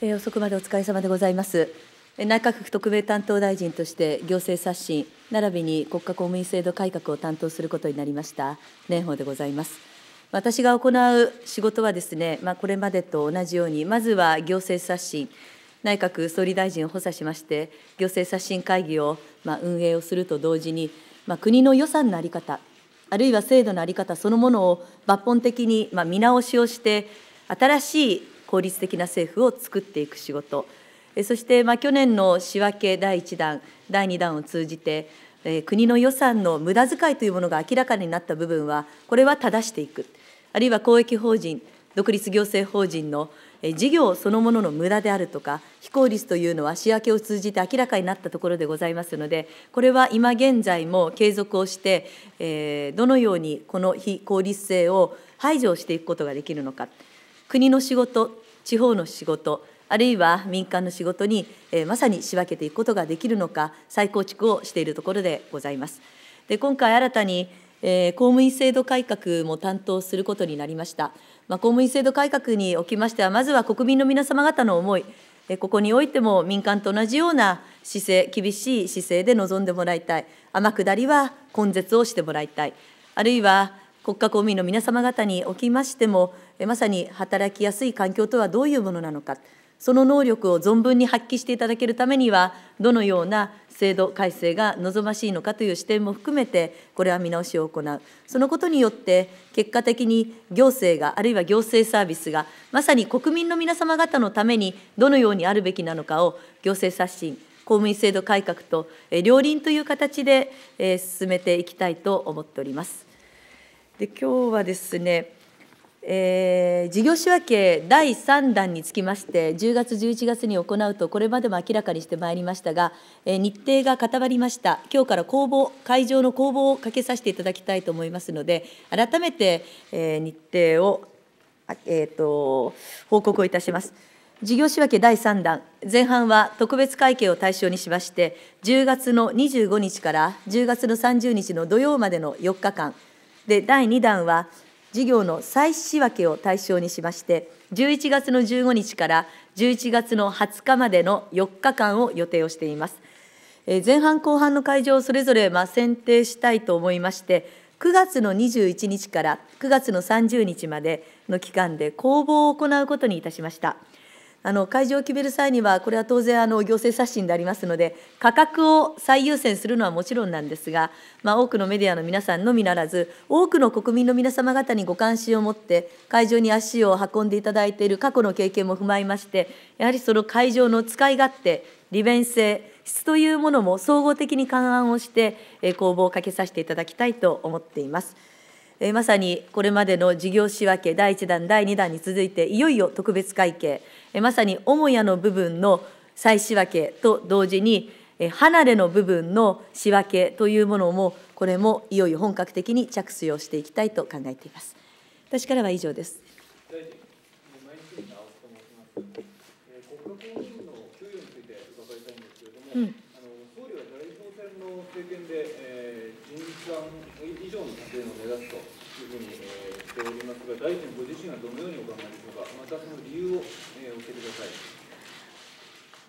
遅くまでお疲れ様でございます。内閣府特命担当大臣として行政刷新、並びに国家公務員制度改革を担当することになりました、蓮舫でございます。私が行う仕事はですね、まあ、これまでと同じように、まずは行政刷新、内閣総理大臣を補佐しまして、行政刷新会議を、まあ、運営をすると同時に、まあ、国の予算の在り方、あるいは制度の在り方そのものを抜本的に、まあ、見直しをして、新しい効率的な政府を作っていく仕事、そして、まあ、去年の仕分け第1弾、第2弾を通じて、国の予算の無駄遣いというものが明らかになった部分は、これは正していく、あるいは公益法人、独立行政法人の事業そのものの無駄であるとか、非効率というのは仕分けを通じて明らかになったところでございますので、これは今現在も継続をして、どのようにこの非効率性を排除していくことができるのか。国の仕事、地方の仕事、あるいは民間の仕事に、えー、まさに仕分けていくことができるのか、再構築をしているところでございます。で今回新たに、えー、公務員制度改革も担当することになりました。まあ、公務員制度改革におきましては、まずは国民の皆様方の思い、ここにおいても民間と同じような姿勢、厳しい姿勢で臨んでもらいたい、天下りは根絶をしてもらいたい、あるいは国家公務員の皆様方におきましてもまさに働きやすい環境とはどういうものなのかその能力を存分に発揮していただけるためにはどのような制度改正が望ましいのかという視点も含めてこれは見直しを行うそのことによって結果的に行政があるいは行政サービスがまさに国民の皆様方のためにどのようにあるべきなのかを行政刷新公務員制度改革と両輪という形で進めていきたいと思っております。で今日はですね、えー、事業仕分け第3弾につきまして10月11月に行うとこれまでも明らかにしてまいりましたが、えー、日程が固まりました今日から公募会場の公募をかけさせていただきたいと思いますので改めて、えー、日程を、えーと、報告をいたします。事業仕分第3弾、前半は特別会計を対象にしまして、10月の25日から10月の30日の土曜までの4日間、で第2弾は事業の再仕分けを対象にしまして11月の15日から11月の20日までの4日間を予定をしています前半後半の会場をそれぞれまあ選定したいと思いまして9月の21日から9月の30日までの期間で公募を行うことにいたしました。あの会場を決める際には、これは当然あの行政刷新でありますので、価格を最優先するのはもちろんなんですが、まあ、多くのメディアの皆さんのみならず、多くの国民の皆様方にご関心を持って、会場に足を運んでいただいている過去の経験も踏まえまして、やはりその会場の使い勝手、利便性、質というものも総合的に勘案をして、公募をかけさせていただきたいと思っています。えまさにこれまでの事業仕分け第1弾第2弾に続いていよいよ特別会計、えまさに母屋の部分の再仕分けと同時に、え離れの部分の仕分けというものもこれもいよいよ本格的に着をしていきたいと考えています。私からは以上です。うん政権で、えー、人産以上の建物を目指すというふうに、えー、しておりますが、大臣ご自身はどのようにお考えでしょうか、またその理由を、えー、教えてください。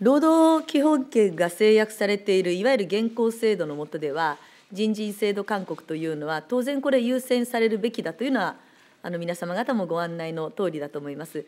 労働基本権が制約されているいわゆる現行制度の下では、人事制度勧告というのは、当然これ、優先されるべきだというのは、あの皆様方もご案内の通りだと思います。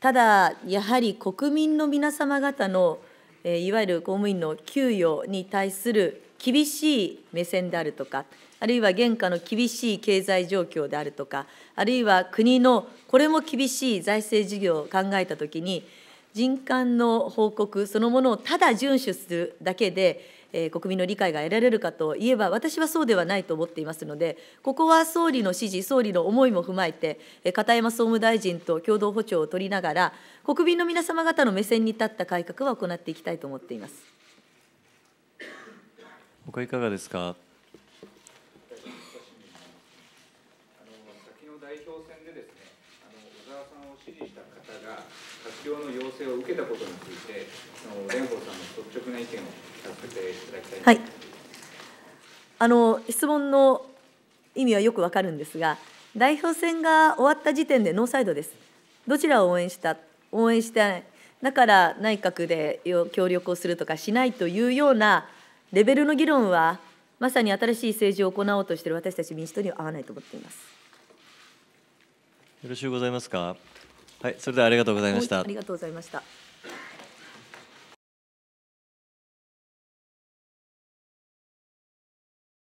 ただ、やはり国民の皆様方の、えー、いわゆる公務員の給与に対する厳しい目線であるとか、あるいは現下の厳しい経済状況であるとか、あるいは国のこれも厳しい財政事業を考えたときに、人間の報告そのものをただ遵守するだけで、えー、国民の理解が得られるかといえば、私はそうではないと思っていますので、ここは総理の指示、総理の思いも踏まえて、え片山総務大臣と共同歩調を取りながら、国民の皆様方の目線に立った改革は行っていきたいと思っています。他いかがですか。先の代表選でですね、あの小沢さんを支持した方が活用の要請を受けたことについて、あの蓮舫さんの率直な意見を聞かせていただきたいはい。あの質問の意味はよくわかるんですが、代表選が終わった時点でノーサイドです。どちらを応援した、応援してだから内閣で協力をするとかしないというような。レベルの議論はまさに新しい政治を行おうとしている私たち民主党には合わないと思っていますよろしゅうございますかはいそれではありがとうございましたありがとうございました